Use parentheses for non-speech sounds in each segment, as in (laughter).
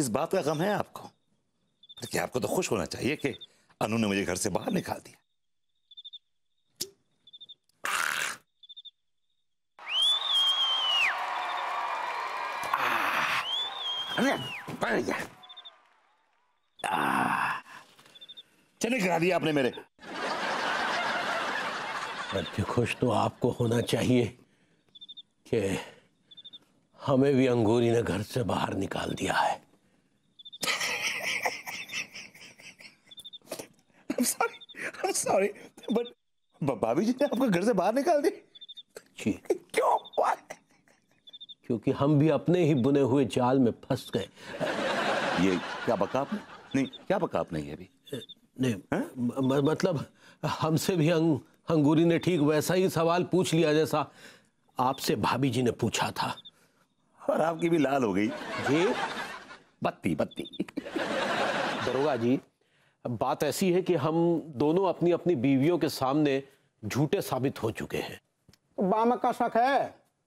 किस बात का गम है आपको कि आपको तो खुश होना चाहिए कि अनु ने मुझे घर से बाहर निकाल दिया चले करा गिरा दिया आपने मेरे बल्कि खुश तो आपको होना चाहिए कि हमें भी अंगूरी ने घर से बाहर निकाल दिया है सॉरी बट भाभी जी ने आपको घर से बाहर निकाल दी जी क्यों क्योंकि हम भी अपने ही बुने हुए जाल में फंस गए ये क्या बका आपने नहीं क्या बका आपने ये अभी नहीं मतलब हमसे भी अंग, अंगूरी ने ठीक वैसा ही सवाल पूछ लिया जैसा आपसे भाभी जी ने पूछा था और आपकी भी लाल हो गई जी बत्ती बत्ती दरोगा जी बात ऐसी है कि हम दोनों अपनी अपनी बीवियों के सामने झूठे साबित हो चुके हैं बामक का शक है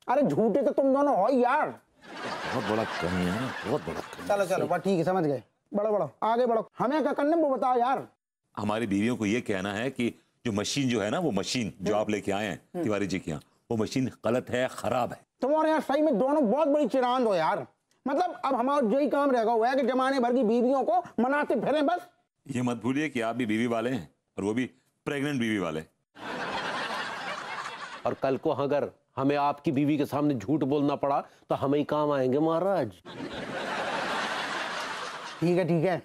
अरे झूठे तो तुम दोनों हो यार बहुत बड़ा कमी है बहुत बड़ा कमी चलो चलो बस ठीक है समझ गए बड़ा बड़ा आगे बढ़ो हमें क्या करने वो बताओ यार हमारी बीवियों को ये कहना है कि जो मशीन जो है ना वो मशीन जो आप लेके आए हैं हम्म। तिवारी जी के यहाँ वो मशीन गलत है खराब है तुम्हारे यहाँ सही में दोनों बहुत बड़ी चिरांद हो यार मतलब अब हमारा जो ही काम रहेगा वो है कि जमाने भर की बीवियों को मनाते फिरें बस ये मत भूलिए कि आप भी बीवी वाले हैं और वो भी प्रेग्नेंट बीवी वाले और कल को अगर हमें आपकी बीवी के सामने झूठ बोलना पड़ा तो हम ही काम आएंगे महाराज ठीक है ठीक है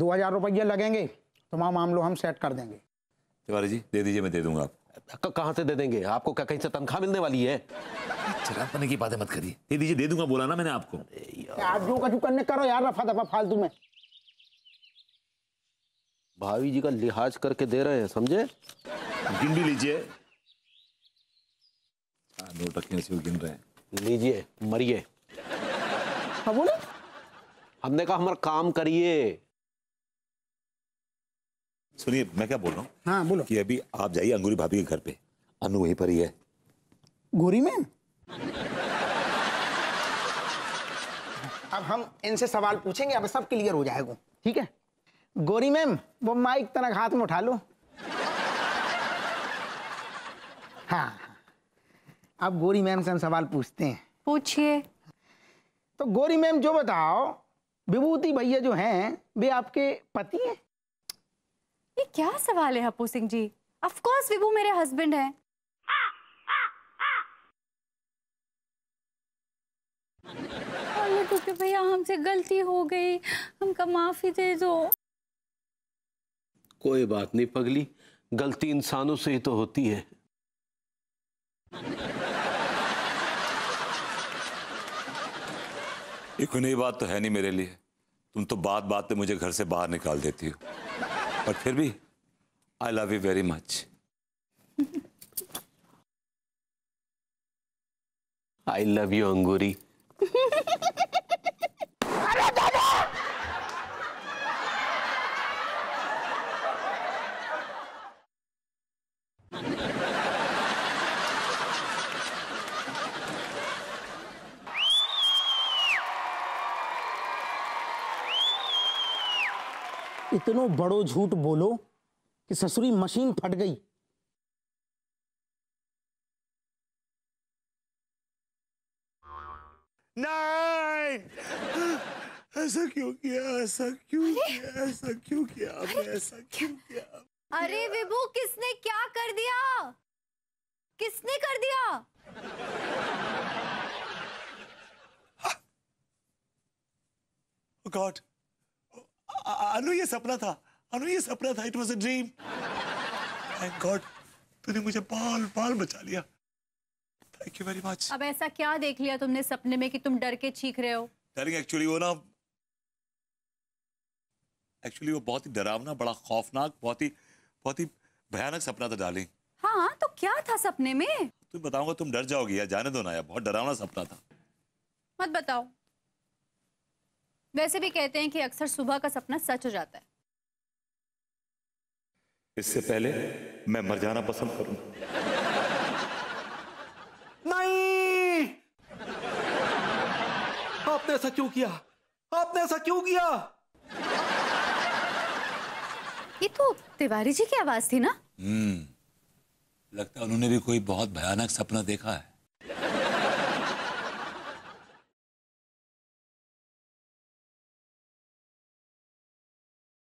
दो हजार रुपये लगेंगे तमाम मामलो हम सेट कर देंगे तिवारी जी दे दीजिए मैं दे दूंगा आप कहाँ से दे देंगे आपको क्या कहीं से तनख्वाह मिलने वाली है की बातें मत करिए दे दीजिए दे दूंगा बोला ना मैंने आपको आज जो करने करो यार रफा दफा फालतू में भाभी जी का लिहाज करके दे रहे हैं समझे भी लीजिए हाँ, नोट से गिन रहे हैं लीजिए मरिए हाँ, बोले हमने कहा हमारा काम करिए सुनिए मैं क्या बोल रहा हूँ हाँ बोलो कि अभी आप जाइए अंगूरी भाभी के घर पे अनु वहीं पर ही है गोरी में अब हम इनसे सवाल पूछेंगे अब सब क्लियर हो जाएगा ठीक है गोरी मैम वो माइक तनक हाथ में उठा लो हाँ, हाँ अब गोरी मैम से हम सवाल पूछते हैं पूछिए तो गोरी मैम जो बताओ विभूति भैया जो हैं वे आपके पति हैं ये क्या सवाल है हप्पू सिंह जी ऑफ कोर्स विभू मेरे हस्बैंड हैं तो भैया हमसे गलती हो गई हमका माफी दे दो कोई बात नहीं पगली गलती इंसानों से ही तो होती है एक नई बात तो है नहीं मेरे लिए तुम तो बात बात पे मुझे घर से बाहर निकाल देती हो पर फिर भी I love you very much I love you Angoori (laughs) इतनो बड़ो झूठ बोलो कि ससुरी मशीन फट गई नहीं ऐसा क्यों किया ऐसा क्यों किया ऐसा क्यों किया आपने ऐसा क्यों किया अरे विभू किसने क्या कर दिया किसने कर दिया गॉड oh अनु ये सपना था अनु ये सपना था it was a dream thank God तूने मुझे पाल पाल बचा लिया थैंक यू वेरी मच अब ऐसा क्या देख लिया तुमने सपने में कि तुम डर के चीख रहे हो डरिंग एक्चुअली वो ना एक्चुअली वो बहुत ही डरावना बड़ा खौफनाक बहुत ही बहुत ही भयानक सपना था डाली हाँ तो क्या था सपने में तुम बताऊंगा तुम डर जाओगी यार जाने दो ना यार बहुत डरावना सपना था मत बताओ वैसे भी कहते हैं कि अक्सर सुबह का सपना सच हो जाता है इससे पहले मैं मर जाना पसंद करूं नहीं आपने ऐसा क्यों किया आपने ऐसा क्यों किया ये तो तिवारी जी की आवाज थी ना हम्म लगता है उन्होंने भी कोई बहुत भयानक सपना देखा है